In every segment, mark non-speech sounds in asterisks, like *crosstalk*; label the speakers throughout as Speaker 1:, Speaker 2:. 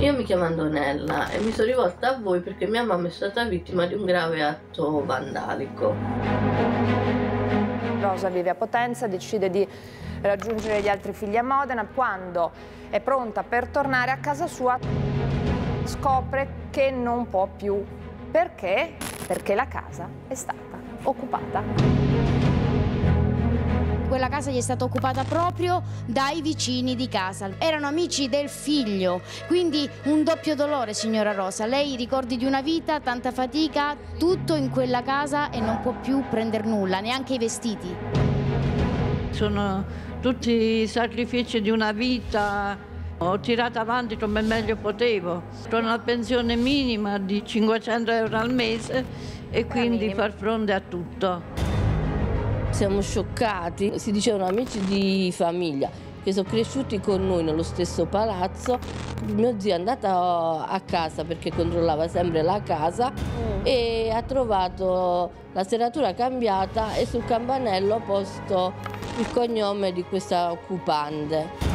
Speaker 1: Io mi chiamo Antonella e mi sono rivolta a voi perché mia mamma è stata vittima di un grave atto vandalico. Rosa vive
Speaker 2: a Potenza, decide di raggiungere gli altri figli a Modena quando è pronta per tornare a casa sua scopre che non può più perché perché la casa è stata occupata quella casa gli è stata occupata proprio dai vicini di casa. Erano amici del figlio, quindi un doppio dolore signora Rosa. Lei ricordi di una vita, tanta fatica, tutto in quella casa e non può più prendere nulla, neanche i vestiti.
Speaker 3: Sono tutti i sacrifici di una vita ho tirato avanti come meglio potevo, con una pensione minima di 500 euro al mese e quindi far fronte a tutto.
Speaker 1: Siamo scioccati, si dicevano amici di famiglia che sono cresciuti con noi nello stesso palazzo. Mio zio è andato a casa perché controllava sempre la casa mm. e ha trovato la serratura cambiata e sul campanello posto il cognome di questa occupante.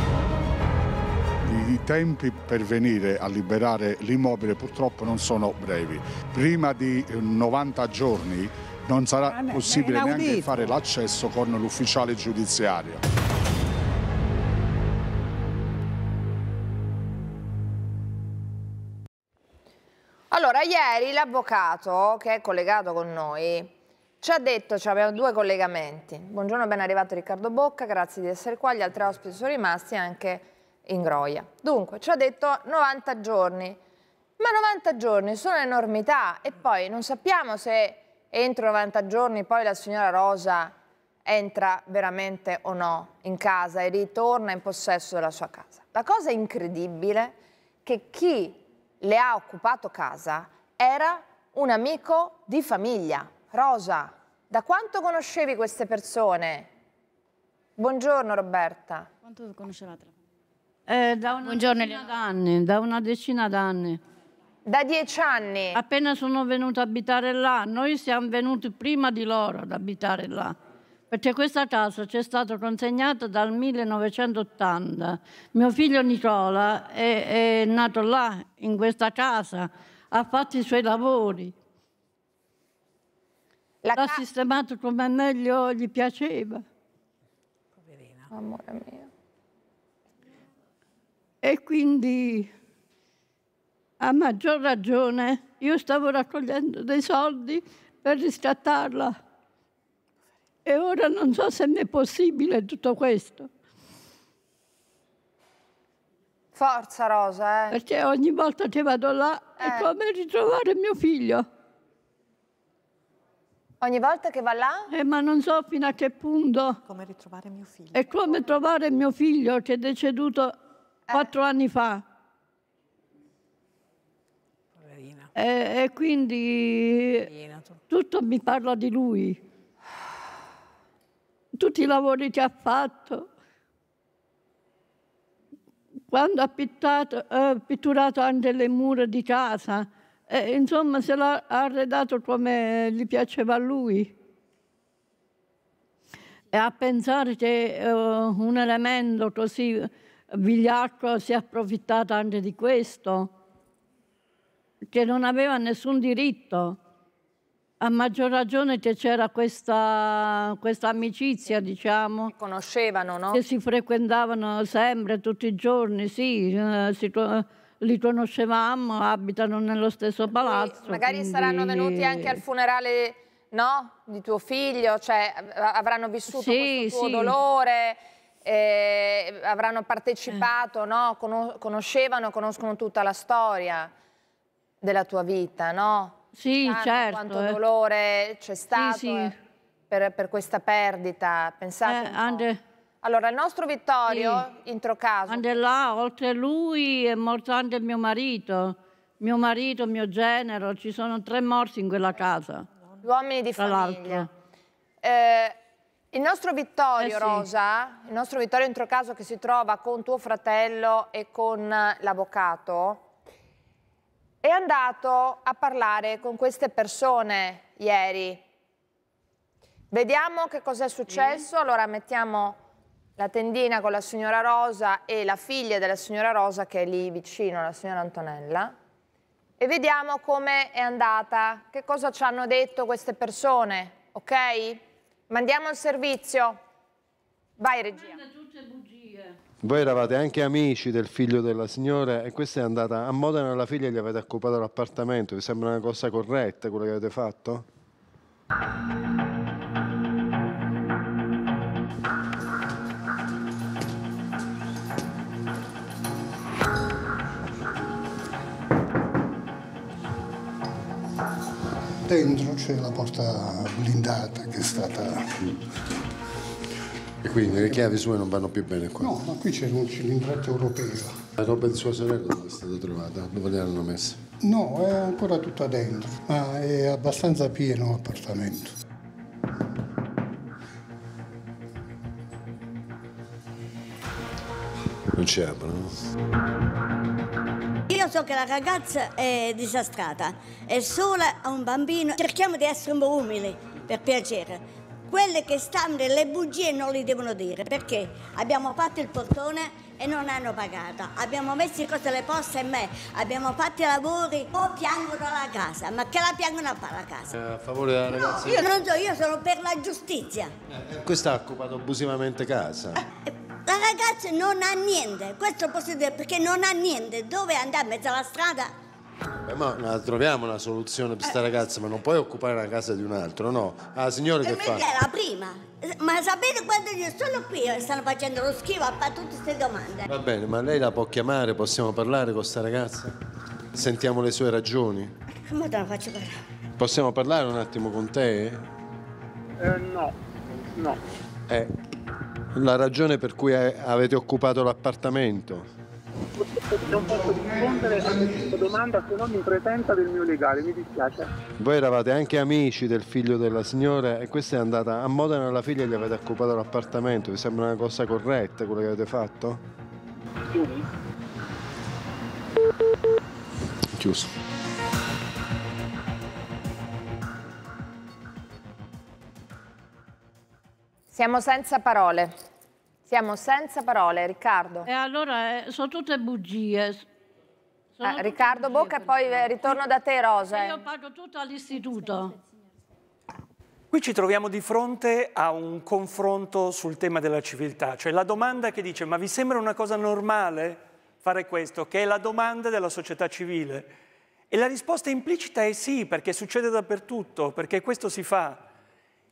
Speaker 4: I tempi per venire a liberare l'immobile purtroppo non sono brevi. Prima di 90 giorni non sarà ah, possibile neanche fare l'accesso con l'ufficiale giudiziario.
Speaker 2: Allora, ieri l'avvocato che è collegato con noi ci ha detto, cioè abbiamo due collegamenti. Buongiorno, ben arrivato Riccardo Bocca, grazie di essere qua, gli altri ospiti sono rimasti anche in groia. Dunque, ci ha detto 90 giorni, ma 90 giorni sono enormità e poi non sappiamo se entro 90 giorni poi la signora Rosa entra veramente o no in casa e ritorna in possesso della sua casa. La cosa incredibile è che chi le ha occupato casa era un amico di famiglia. Rosa, da quanto conoscevi queste persone? Buongiorno Roberta. Quanto conoscevate?
Speaker 3: Eh, da una Buongiorno, decina d'anni, da una decina d'anni. Da dieci anni? Appena sono venuta ad abitare là, noi siamo venuti prima di loro ad abitare là, perché questa casa ci è stata consegnata dal 1980. Mio figlio Nicola è, è nato là, in questa casa, ha fatto i suoi lavori, la l'ha sistemato come meglio gli piaceva. Poverina. Amore mio. E quindi a maggior ragione io stavo raccogliendo dei soldi per riscattarla. E ora non so se mi è possibile tutto questo.
Speaker 2: Forza Rosa, eh. Perché
Speaker 3: ogni volta che vado là eh. è come ritrovare mio figlio. Ogni volta che va là? Eh, ma non so fino a che punto.
Speaker 5: Come ritrovare mio figlio.
Speaker 3: È come trovare mio figlio che è deceduto eh. quattro anni fa. E, e quindi tutto mi parla di lui. Tutti i lavori che ha fatto. Quando ha pittato, eh, pitturato anche le mura di casa. E, insomma, se l'ha arredato come gli piaceva a lui E a pensare che uh, un elemento così eh, vigliacco si è approfittato anche di questo che non aveva nessun diritto. A maggior ragione che c'era questa, questa, amicizia, diciamo. Che conoscevano, no? Che si frequentavano sempre, tutti i giorni, sì. Eh, si, li conoscevamo, abitano nello stesso palazzo. Quindi magari quindi... saranno venuti anche al
Speaker 2: funerale no? di tuo figlio, cioè avranno vissuto sì, questo tuo sì. dolore, eh, avranno partecipato, eh. no? conoscevano, conoscono tutta la storia della tua vita, no? Sì, Tanto certo. Quanto eh. dolore c'è stato sì, sì. Eh, per, per, questa perdita,
Speaker 3: pensate eh, ande... Allora, il nostro Vittorio, sì. intro caso... Ande là, oltre a lui è morto anche mio marito, mio marito, mio genero, ci sono tre morti in quella casa. Gli uomini di famiglia. Eh, il nostro
Speaker 2: Vittorio, eh sì. Rosa, il nostro Vittorio Introcaso che si trova con tuo fratello e con eh, l'avvocato, è andato a parlare con queste persone ieri. Vediamo che cosa è successo. Allora mettiamo la tendina con la signora Rosa e la figlia della signora Rosa che è lì vicino, la signora Antonella. E vediamo come è andata, che cosa ci hanno detto queste persone, ok? Mandiamo il servizio. Vai regia
Speaker 6: voi eravate anche amici del figlio della signora e questa è andata a Modena alla figlia e gli avete occupato l'appartamento, vi sembra una cosa corretta quello che avete fatto?
Speaker 7: Dentro c'è la porta blindata che è stata
Speaker 6: e quindi le chiavi sue non vanno più bene qua?
Speaker 7: No, ma qui c'è un cilindretto europeo.
Speaker 6: La roba di sua sorella dove è stata trovata? Dove le hanno messa?
Speaker 7: No, è ancora tutta dentro, ma è abbastanza pieno
Speaker 3: l'appartamento. Non ci no?
Speaker 1: Io so che la ragazza è disastrata, è sola, ha un bambino. Cerchiamo di essere un po' umili, per piacere quelle che stanno le bugie non li devono dire perché abbiamo fatto il portone e non hanno pagato. Abbiamo messo cose le poste e me, abbiamo fatto i lavori, o piangono la casa, ma che la piangono a fare la casa?
Speaker 6: Eh, a favore della no, ragazza? io non
Speaker 1: so, io sono per la giustizia.
Speaker 6: Eh, eh questa ha occupato abusivamente casa. Eh, eh,
Speaker 1: la ragazza non ha niente, questo posso dire perché non ha niente, dove andare a mezzo alla strada?
Speaker 6: Beh, ma troviamo una soluzione per questa eh. ragazza, ma non puoi occupare la casa di un altro, no? Ah, signore che eh, fa? Perché
Speaker 1: la prima? Eh, ma sapete quando io sono qui e stanno facendo lo schifo a fare tutte queste domande? Va
Speaker 6: bene, ma lei la può chiamare, possiamo parlare con sta ragazza? Sentiamo le sue ragioni.
Speaker 1: Come te la faccio parlare.
Speaker 6: Possiamo parlare un attimo con te?
Speaker 1: Eh, no, no.
Speaker 6: Eh, la ragione per cui avete occupato l'appartamento?
Speaker 4: posso, non posso rispondere a questa domanda se non mi presenta del mio legale, mi dispiace.
Speaker 6: Voi eravate anche amici del figlio della signora e questa è andata a Modena alla figlia e gli avete occupato l'appartamento, vi sembra una cosa corretta quello che avete fatto? Sì.
Speaker 4: Chiuso.
Speaker 2: Siamo senza parole. Siamo senza parole, Riccardo. E allora, eh, sono tutte bugie. Sono ah, tutte Riccardo bugie, Bocca e poi eh, ritorno da te, Rosa. Io
Speaker 3: pago tutto all'istituto.
Speaker 5: Qui ci troviamo di fronte a un confronto sul tema della civiltà, cioè la domanda che dice ma vi sembra una cosa normale fare questo, che è la domanda della società civile. E la risposta implicita è sì, perché succede dappertutto, perché questo si fa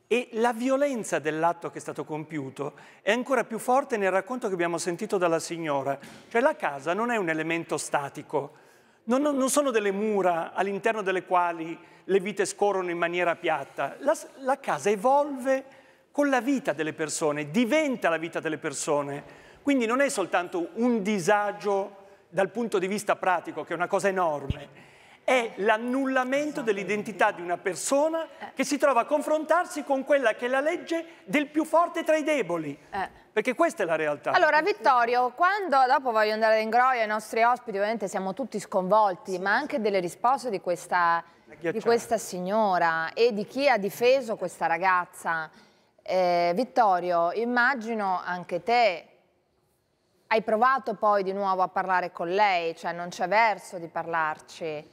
Speaker 5: e la violenza dell'atto che è stato compiuto è ancora più forte nel racconto che abbiamo sentito dalla signora. Cioè la casa non è un elemento statico, non, non sono delle mura all'interno delle quali le vite scorrono in maniera piatta. La, la casa evolve con la vita delle persone, diventa la vita delle persone. Quindi non è soltanto un disagio dal punto di vista pratico, che è una cosa enorme, è l'annullamento dell'identità di una persona eh. che si trova a confrontarsi con quella che è la legge del più forte tra i deboli. Eh. Perché questa è la realtà. Allora, Vittorio,
Speaker 2: quando dopo voglio andare in groia ai nostri ospiti, ovviamente siamo tutti sconvolti, sì, ma anche delle risposte di questa, di questa, signora e di chi ha difeso questa ragazza. Eh, Vittorio, immagino anche te hai provato poi di nuovo a parlare con lei, cioè non c'è verso di parlarci.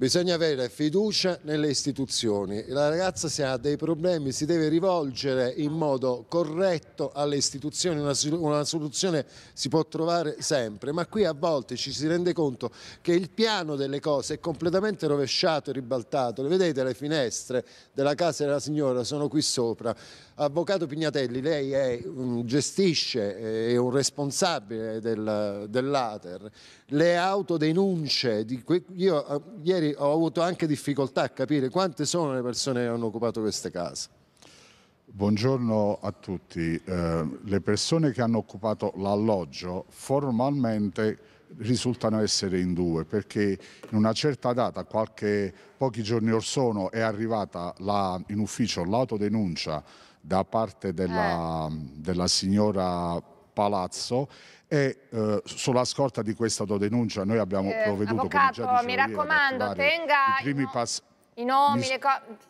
Speaker 6: Bisogna avere fiducia nelle istituzioni. La ragazza se ha dei problemi si deve rivolgere in modo corretto alle istituzioni, una, una, soluzione si può trovare sempre, ma qui a volte ci si rende conto che il piano delle cose è completamente rovesciato e ribaltato. Le vedete le finestre della casa della signora sono qui sopra. Avvocato Pignatelli, lei è, gestisce, è un responsabile del, dell'Ater. Le autodenunce, di, io eh, ieri ho avuto anche difficoltà a capire quante sono le persone che hanno occupato queste case.
Speaker 4: Buongiorno a tutti. Eh, le persone che hanno occupato l'alloggio formalmente risultano essere in due perché in una certa data, qualche, pochi giorni or sono, è arrivata la, in ufficio l'autodenuncia da parte della, eh. della signora Palazzo e eh, sulla scorta di questa denuncia noi abbiamo eh, provveduto... Eh, avvocato, come già mi raccomando, tenga... I primi no. passi...
Speaker 2: I nomi, mi...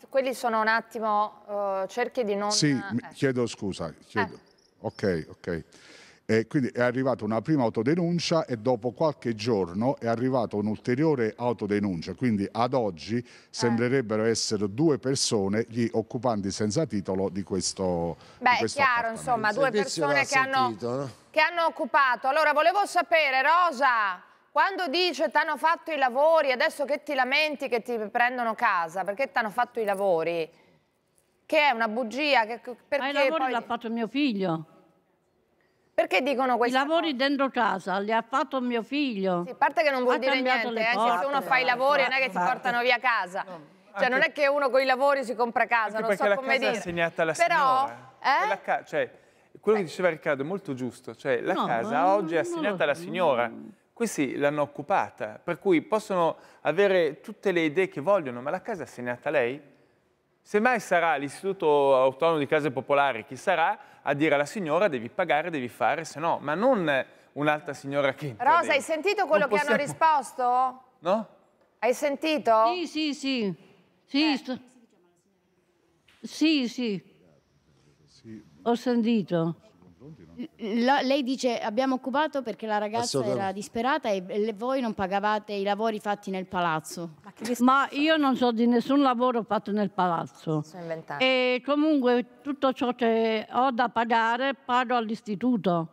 Speaker 2: quelli sono un attimo, uh, cerchi di non... Sì, eh.
Speaker 4: chiedo scusa, chiedo. Eh. ok, ok. Eh, quindi è arrivata una prima autodenuncia e dopo qualche giorno è arrivata un'ulteriore autodenuncia, quindi ad oggi eh. sembrerebbero essere due persone gli occupanti senza titolo di questo Beh, di questo chiaro, insomma, due persone che, sentito, hanno, no?
Speaker 2: che hanno occupato. Allora, volevo sapere, Rosa, quando dice ti hanno fatto i lavori, adesso che ti lamenti che ti prendono casa, perché ti hanno fatto i lavori? Che è una bugia? Che, perché
Speaker 3: Ma ah, i lavori poi... l'ha fatto mio figlio. Perché dicono questo? I lavori cosa? dentro casa, li ha fatto mio figlio. Sì, a parte che non vuol ha dire niente, anche eh, porte, se uno fa i lavori non è che si portano
Speaker 2: via casa. No. Cioè non è che uno con i lavori si compra casa, non so come dire. Perché la casa è assegnata alla Però, signora.
Speaker 5: Però, eh? eh? cioè, quello che diceva Riccardo è molto giusto, cioè la no, casa no, oggi è assegnata alla signora. Questi l'hanno occupata, per cui possono avere tutte le idee che vogliono, ma la casa è assegnata a lei? Semmai sarà l'Istituto Autonomo di Case Popolari, chi sarà, a dire alla signora devi pagare, devi fare, se no, ma non un'altra signora che... Rosa, dentro. hai sentito
Speaker 2: quello non che possiamo... hanno risposto? No? Hai sentito? Sì,
Speaker 3: sì, sì. Sì, eh. sto... sì, sì. Ho sentito la, lei dice abbiamo occupato perché la ragazza era disperata e le, voi non pagavate i lavori fatti nel palazzo. Ma, Ma io non so di nessun lavoro fatto nel palazzo. E comunque tutto ciò che ho da pagare pago all'istituto.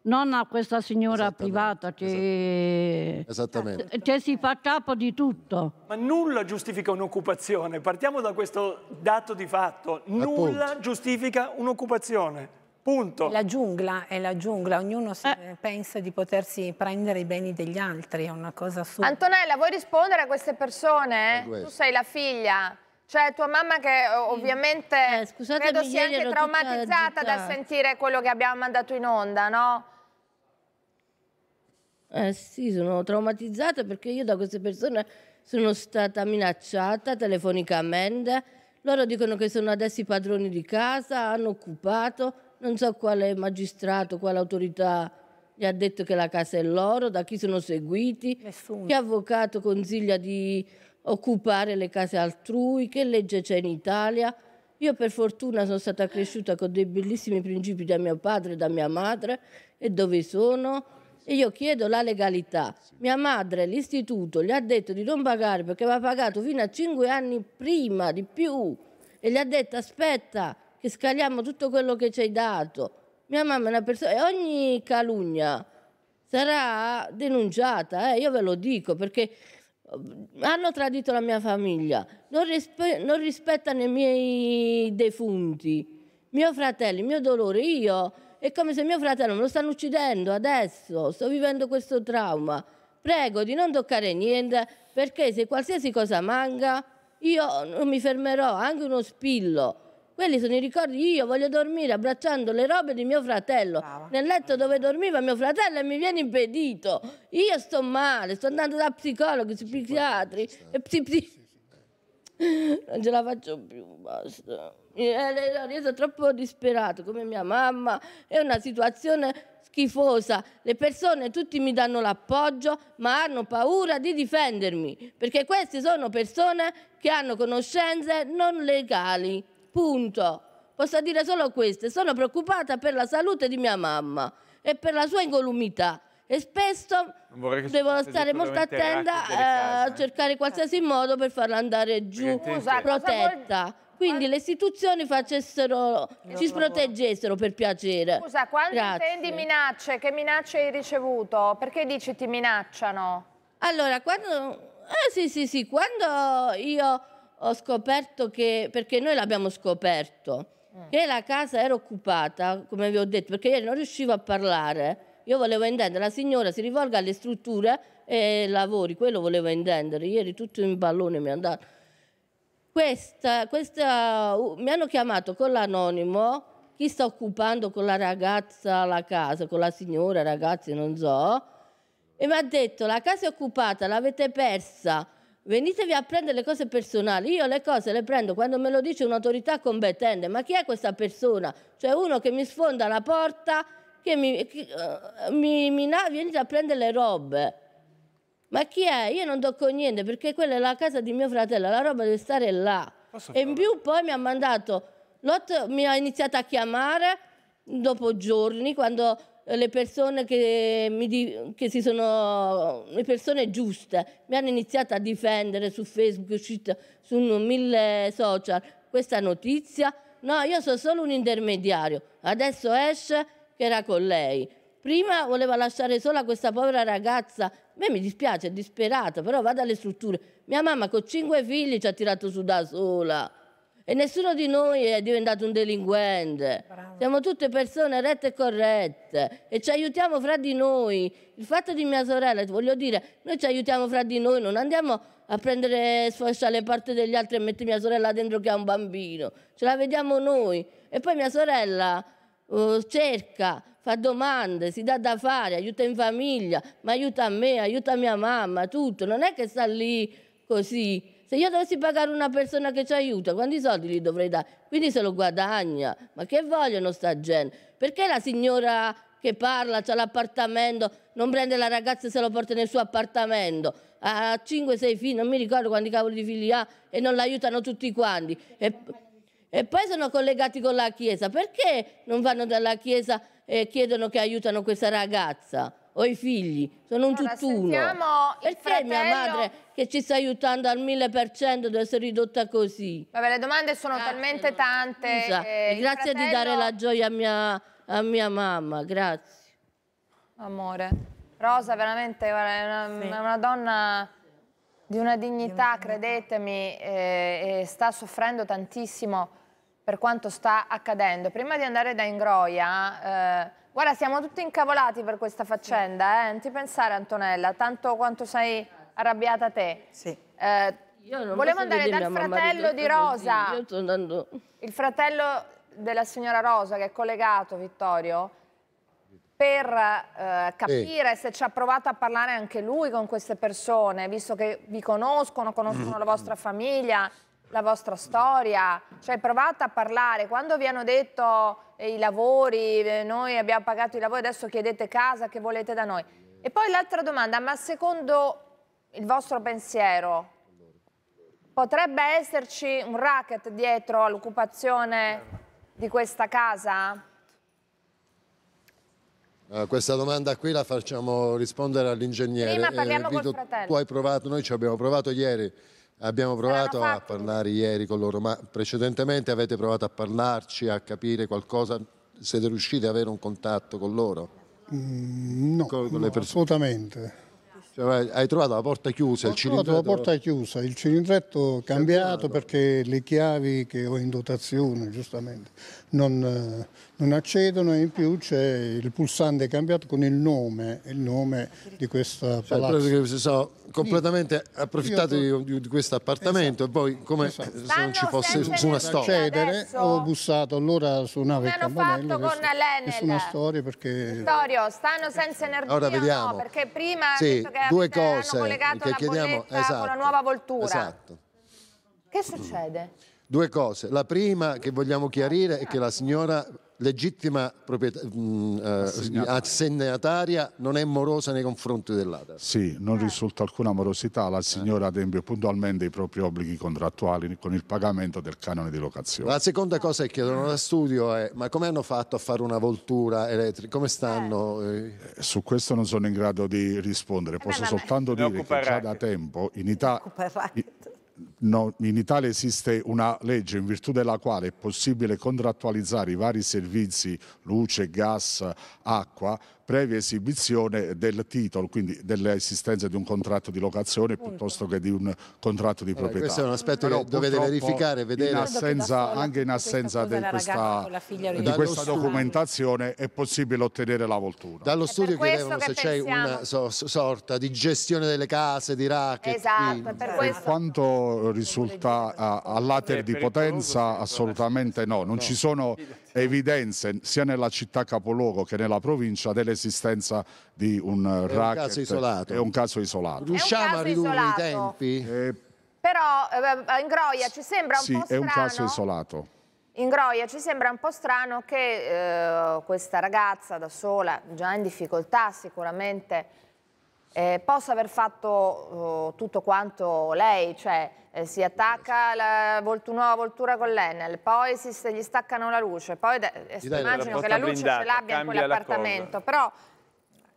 Speaker 3: Non a questa signora privata che... Eh, che si fa capo di tutto.
Speaker 5: Ma nulla giustifica un'occupazione. Partiamo da questo dato di fatto. Nulla Appunto. giustifica un'occupazione. Punto.
Speaker 2: La giungla è la giungla, ognuno eh. pensa di potersi prendere i beni degli altri, è una cosa assurda. Antonella, vuoi rispondere a queste persone? Tu sei la figlia. Cioè tua mamma che eh, ovviamente eh, credo sia anche traumatizzata dal sentire quello che abbiamo mandato in onda, no?
Speaker 1: Eh sì, sono traumatizzata perché io da queste persone sono stata minacciata telefonicamente. Loro dicono che sono adesso i padroni di casa, hanno occupato, non so quale magistrato, quale autorità gli ha detto che la casa è loro, da chi sono seguiti, Nessuno. che avvocato consiglia di occupare le case altrui, che legge c'è in Italia. Io per fortuna sono stata cresciuta con dei bellissimi principi da mio padre e da mia madre e dove sono e io chiedo la legalità. Mia madre, l'istituto, gli ha detto di non pagare perché aveva pagato fino a cinque anni prima di più e gli ha detto aspetta che scagliamo tutto quello che ci hai dato. Mia mamma è una persona e ogni calunnia sarà denunciata, eh, io ve lo dico, perché mm, hanno tradito la mia famiglia, non, rispe- non rispettano i miei defunti, mio fratello, il mio dolore, io è come se mio fratello me lo stanno uccidendo adesso, sto vivendo questo trauma. Prego di non toccare niente perché se qualsiasi cosa manca io non mi fermerò, anche uno spillo. Quelli sono i ricordi, io voglio dormire abbracciando le robe di mio fratello, Brava. nel letto dove dormiva mio fratello e mi viene impedito. Io sto male, sto andando da psicologi, psichiatri e psi, psi... Non ce la faccio più, basta. Eh, io sono troppo disperato, come mia mamma, è una situazione schifosa. Le persone tutti mi danno l'appoggio, ma hanno paura di difendermi, perché queste sono persone che hanno conoscenze non legali. Punto. Posso dire solo questo. Sono preoccupata per la salute di mia mamma e per la sua incolumità e spesso
Speaker 5: devo stare molto attenta eh, a
Speaker 1: eh. cercare qualsiasi modo per farla andare giù protetta. Quindi le istituzioni facessero, ci sproteggessero per piacere. Scusa, quando Grazie.
Speaker 2: intendi minacce, che minacce hai ricevuto?
Speaker 1: Perché dici ti minacciano? Allora, quando... Eh sì, sì, sì, quando io ho scoperto che, perché noi l'abbiamo scoperto, mm. che la casa era occupata, come vi ho detto, perché ieri non riuscivo a parlare. Io volevo intendere, la signora si rivolga alle strutture e lavori, quello volevo intendere. Ieri tutto in pallone mi è andato. Questa, questa, mi hanno chiamato con l'anonimo, chi sta occupando con la ragazza la casa, con la signora, ragazzi, non so, e mi ha detto la casa è occupata, l'avete persa, Venitevi a prendere le cose personali. Io le cose le prendo quando me lo dice un'autorità competente. Ma chi è questa persona? Cioè uno che mi sfonda la porta, che mi, che, uh, mi, mi na, venite a prendere le robe. Ma chi è? Io non tocco niente perché quella è la casa di mio fratello, la roba deve stare là. e in più poi mi ha mandato, Lot mi ha iniziato a chiamare dopo giorni quando eh, le persone, che mi che si sono, le persone giuste mi hanno iniziato a difendere su Facebook, uscita, su mille social, questa notizia. No, io sono solo un intermediario. Adesso esce che era con lei. Prima voleva lasciare sola questa povera ragazza. A me mi dispiace, è disperata, però vada alle strutture. Mia mamma con cinque figli ci ha tirato su da sola. E nessuno di noi è diventato un delinquente. Bravo. Siamo tutte persone rette e corrette e ci aiutiamo fra di noi. Il fatto di mia sorella, voglio dire, noi ci aiutiamo fra di noi, non andiamo a prendere sfascia le parti degli altri e mettere mia sorella dentro che ha un bambino. Ce la vediamo noi. E poi mia sorella uh, cerca, fa domande, si dà da fare, aiuta in famiglia, ma aiuta me, aiuta mia mamma, tutto. Non è che sta lì così. Se io dovessi pagare una persona che ci aiuta, quanti soldi gli dovrei dare? Quindi se lo guadagna. Ma che vogliono sta gente? Perché la signora che parla, ha l'appartamento, non prende la ragazza e se lo porta nel suo appartamento? Ha 5-6 figli, non mi ricordo quanti cavoli di figli ha, e non l'aiutano tutti quanti. E, e poi sono collegati con la Chiesa. Perché non vanno dalla Chiesa e chiedono che aiutano questa ragazza? ho i figli, sono un allora, tutt'uno. Perché fratello... mia madre che ci sta aiutando al mille per cento deve essere ridotta così? Vabbè, le domande sono grazie, talmente tante. Scusa, grazie fratello... di dare la gioia a mia, a mia mamma, grazie.
Speaker 2: Amore, Rosa veramente è una, sì. una donna di una dignità, credetemi, eh, sta soffrendo tantissimo per quanto sta accadendo. Prima di andare da Ingroia, eh, Guarda, siamo tutti incavolati per questa faccenda, eh? Non ti pensare, Antonella, tanto quanto sei arrabbiata te. Sì. Eh, volevo andare dal fratello di Rosa. Io sto andando... Il fratello della signora Rosa che è collegato, Vittorio, per eh, capire sì. se ci ha provato a parlare anche lui con queste persone, visto che vi conoscono, conoscono la vostra famiglia, la vostra storia. Cioè, provate a parlare. Quando vi hanno detto i lavori, noi abbiamo pagato i lavori, adesso chiedete casa, che volete da noi. E poi l'altra domanda, ma secondo il vostro pensiero potrebbe esserci un racket dietro all'occupazione di questa casa?
Speaker 6: Uh, questa domanda qui la facciamo rispondere all'ingegnere. Prima parliamo eh, Vito, Tu hai provato, noi ci abbiamo provato ieri Abbiamo provato a parlare ieri con loro, ma precedentemente avete provato a parlarci, a capire qualcosa? Siete riusciti ad avere un contatto con loro?
Speaker 7: Mm, no, con, con no assolutamente.
Speaker 6: Cioè, hai trovato la porta chiusa, ho il cilindretto? Ho trovato la porta
Speaker 7: chiusa, il cilindretto cambiato, cambiato perché le chiavi che ho in dotazione, giustamente, non, eh, non accedono e in più c'è il pulsante cambiato con il nome, il nome di questa palazzo. Cioè, si sono
Speaker 6: completamente approfittati io... di, di questo appartamento
Speaker 7: esatto. e poi come esatto. se non ci fosse una storia. Accedere, ho bussato allora suonava il campanello. Fatto con l'Enel. Nessuna storia perché... Vittorio,
Speaker 2: stanno senza energia Ora vediamo. No, perché prima sì, due cose che chiediamo, esatto. con la esatto, nuova voltura. Esatto. Che succede?
Speaker 6: Due cose. La prima che vogliamo chiarire è che la signora legittima proprietà, mm, eh, assegnataria non è morosa nei confronti dell'ADA.
Speaker 4: Sì, non eh. risulta alcuna morosità, la signora adempie puntualmente i propri obblighi contrattuali con il pagamento del canone di locazione. La
Speaker 6: seconda cosa che chiedono da studio è
Speaker 4: ma come hanno fatto a fare una voltura elettrica? Come stanno? Eh, su questo non sono in grado di rispondere, eh, posso soltanto dire che già da tempo in Italia no, in Italia esiste una legge in virtù della quale è possibile contrattualizzare i vari servizi, luce, gas, acqua, previa esibizione del titolo, quindi dell'esistenza di un contratto di locazione piuttosto che di un contratto di proprietà. Allora, questo è un aspetto Però che dovete verificare, vedere. In assenza, anche in assenza questa questa, di questa documentazione è possibile ottenere la voltura. Dallo studio chiedevano se c'è una so, sorta di gestione delle case, di racket. Esatto, per, per quanto risulta a latere di potenza? Assolutamente no, non ci sono evidenze sia nella città capoluogo che nella provincia dell'esistenza di un racket. È un caso isolato. È un caso isolato. Riusciamo a ridurre i tempi? Eh, Però
Speaker 2: eh, eh, in Groia ci sembra un sì, po' strano. Sì, è un caso
Speaker 4: isolato.
Speaker 2: In Groia ci sembra un po' strano che eh, questa ragazza da sola, già in difficoltà sicuramente, eh, possa aver fatto eh, tutto quanto lei, cioè eh, si attacca la voltu nuova voltura con l'Enel, poi si, gli staccano la luce, poi eh, immagino che la luce blindata, ce l'abbia in quell'appartamento, la però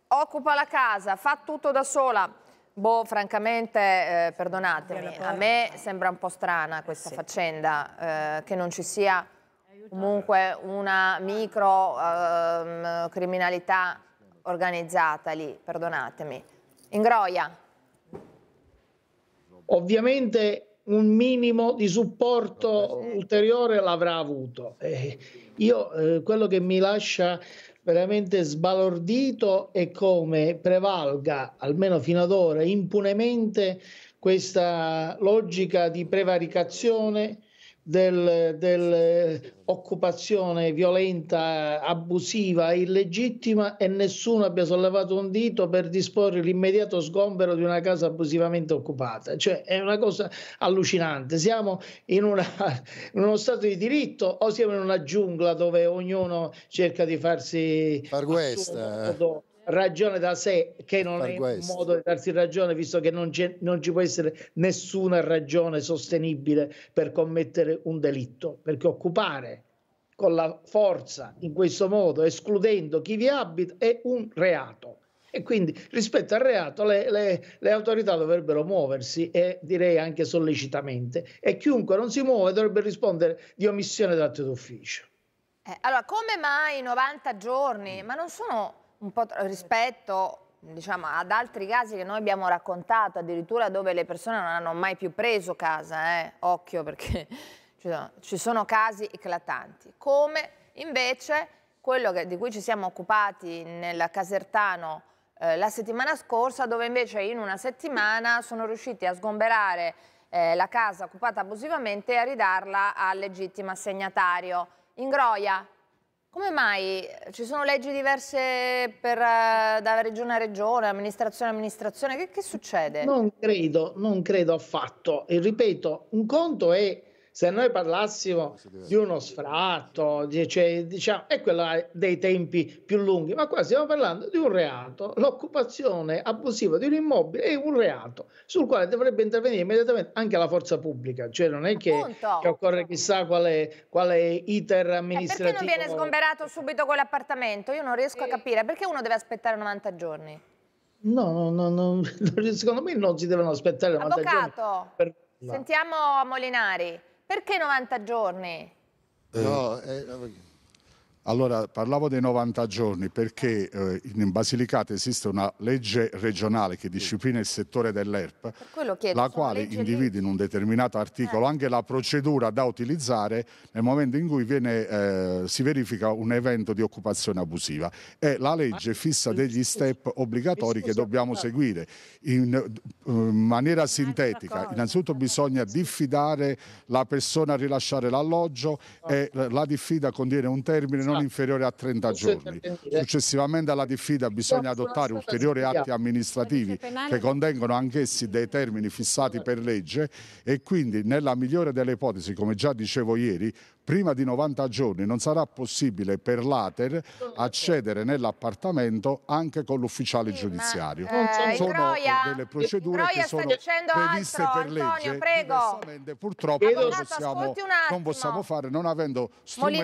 Speaker 2: occupa la casa, fa tutto da sola, Boh, francamente, eh, perdonatemi, a me sembra un po' strana questa sì. faccenda, eh, che non ci sia comunque una micro eh, criminalità organizzata lì, perdonatemi. Ingroia.
Speaker 8: Ovviamente un minimo di supporto ulteriore l'avrà avuto. Eh, io eh, quello che mi lascia veramente sbalordito è come prevalga, almeno fino ad ora, impunemente questa logica di prevaricazione, dell'occupazione del violenta, abusiva illegittima e nessuno abbia sollevato un dito per disporre l'immediato sgombero di una casa abusivamente occupata. Cioè è una cosa allucinante. Siamo in, una, in uno stato di diritto o siamo in una giungla dove ognuno cerca di farsi... Far questa. Eh. Modo, ragione da sé che non è un modo di darsi ragione visto che non, non, ci può essere nessuna ragione sostenibile per commettere un delitto perché occupare con la forza in questo modo escludendo chi vi abita è un reato e quindi rispetto al reato le, le, le autorità dovrebbero muoversi e direi anche sollecitamente e chiunque non si muove dovrebbe rispondere di omissione d'atto d'ufficio
Speaker 2: eh, allora come mai 90 giorni ma non sono un po' rispetto diciamo, ad altri casi che noi abbiamo raccontato, addirittura dove le persone non hanno mai più preso casa, eh? occhio perché *laughs* cioè, ci sono casi eclatanti. Come invece quello che, di cui ci siamo occupati nel Casertano eh, la settimana scorsa, dove invece in una settimana sono riusciti a sgomberare eh, la casa occupata abusivamente e a ridarla al legittimo assegnatario. In Groia, come mai? Ci sono leggi diverse per, eh, da regione a regione, amministrazione a amministrazione? Che, che succede? Non credo,
Speaker 8: non credo affatto. E ripeto, un conto è se noi parlassimo di uno sfratto, di, cioè, diciamo, è quello eh, dei tempi più lunghi, ma qua stiamo parlando di un reato. L'occupazione abusiva di un immobile è un reato sul quale dovrebbe intervenire immediatamente anche la forza pubblica, cioè non è che, che occorre chissà quale, quale iter amministrativo. Eh, e perché non viene
Speaker 2: sgomberato subito quell'appartamento? Io non riesco a capire, perché uno deve aspettare 90 giorni?
Speaker 8: No, no, no, no, *laughs* secondo me non si devono aspettare 90 Avvocato, giorni. Per... No.
Speaker 2: Sentiamo Molinari. Perché 90 giorni?
Speaker 4: Eh. No, eh, allora, parlavo dei 90 giorni perché eh, in Basilicata esiste una legge regionale che disciplina il settore dell'ERP, la quale individua in un determinato articolo eh. anche la procedura da utilizzare nel momento in cui viene, eh, si verifica un evento di occupazione abusiva e la legge fissa degli step obbligatori che dobbiamo seguire in, eh, in maniera sintetica. Innanzitutto bisogna diffidare la persona a rilasciare l'alloggio e eh, la diffida contiene un termine non esatto. inferiore a 30 giorni. Successivamente alla diffida bisogna adottare ulteriori atti amministrativi che contengono anch'essi dei termini fissati per legge e quindi nella migliore delle ipotesi, come già dicevo ieri, prima di 90 giorni non sarà possibile per l'ATER accedere nell'appartamento anche con l'ufficiale sì, giudiziario. Eh, sono Groia, delle procedure che sono previste altro, per legge. Antonio, prego. Purtroppo non possiamo, non possiamo, fare non avendo strumenti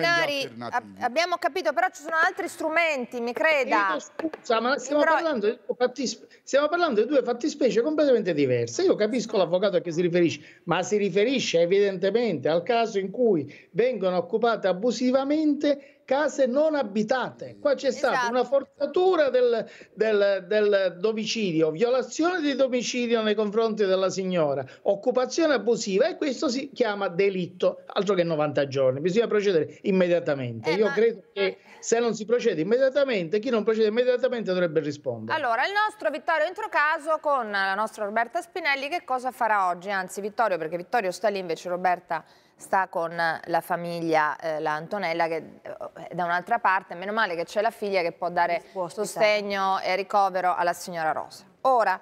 Speaker 4: Molinari,
Speaker 2: abbiamo capito, però ci sono altri strumenti, mi creda.
Speaker 8: scusa, ma stiamo
Speaker 4: parlando, di,
Speaker 8: stiamo parlando di due fattispecie completamente diverse. Io capisco l'avvocato a che si riferisce, ma si riferisce evidentemente al caso in cui venga vengono occupate abusivamente case non abitate. Qua c'è esatto. stata una forzatura del, del, del, domicilio, violazione di domicilio nei confronti della signora, occupazione abusiva e questo si chiama delitto, altro che 90 giorni, bisogna procedere immediatamente. Eh, Io ma... credo che eh. se non si procede immediatamente, chi non procede immediatamente dovrebbe rispondere.
Speaker 2: Allora, il nostro Vittorio Entrocaso con la nostra Roberta Spinelli che cosa farà oggi? Anzi, Vittorio, perché Vittorio sta lì invece Roberta sta con la famiglia, eh, la Antonella, che eh, da un'altra parte, meno male che c'è la figlia che può dare sostegno e ricovero alla signora Rosa. Ora,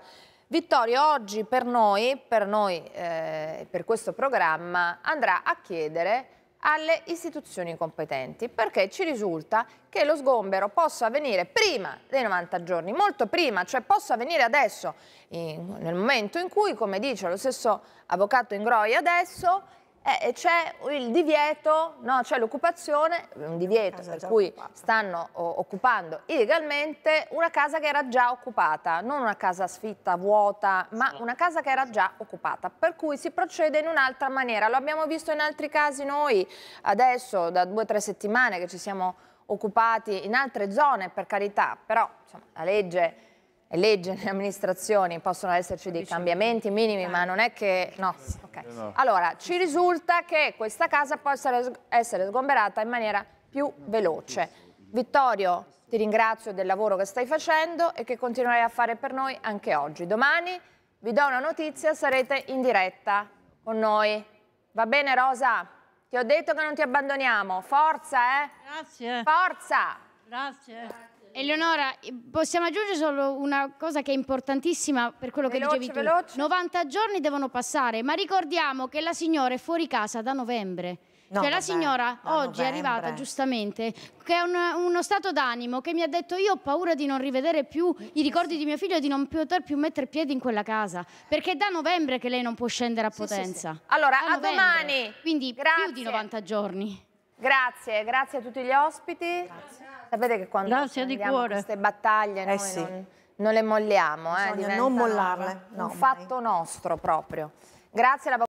Speaker 2: Vittorio oggi per noi, per, noi, eh, per questo programma, andrà a chiedere alle istituzioni competenti perché ci risulta che lo sgombero possa avvenire prima dei 90 giorni, molto prima, cioè possa avvenire adesso, in, nel momento in cui, come dice lo stesso avvocato Ingroia adesso, eh, c'è il divieto, no? c'è l'occupazione, un divieto per cui occupata. stanno occupando illegalmente una casa che era già occupata, non una casa sfitta, vuota, ma una casa che era già occupata, per cui si procede in un'altra maniera. Lo abbiamo visto in altri casi noi adesso, da due o tre settimane che ci siamo occupati in altre zone, per carità, però insomma, la legge legge, nelle *laughs* amministrazioni, possono esserci dei cambiamenti minimi, ma non è che... No, ok. Eh, allora, ci risulta che questa casa possa essere sgomberata in maniera più veloce. Vittorio, ti ringrazio del lavoro che stai facendo e che continuerai a fare per noi anche oggi. Domani vi do una notizia, sarete in diretta con noi. Va bene Rosa? Ti ho detto che non ti abbandoniamo. Forza, eh? Grazie. Forza!
Speaker 3: Grazie.
Speaker 2: Eleonora, possiamo aggiungere solo una cosa che è importantissima per quello veloce, che dicevi tu. Veloce. 90 giorni devono passare, ma ricordiamo che la signora è fuori casa da novembre. No, cioè la signora oggi novembre. è arrivata giustamente che è un, uno stato d'animo che mi ha detto io ho paura di non rivedere più i ricordi di mio figlio e di non poter più mettere piedi in quella casa perché è da novembre che lei non può scendere a Potenza sì, sì, sì. allora da a novembre, domani quindi Grazie. più di 90 giorni Grazie, grazie a tutti gli ospiti. Grazie. Sapete che quando grazie di queste battaglie eh sì. non, non, le molliamo, eh, non mollarle. No, un mai. fatto nostro proprio. Grazie alla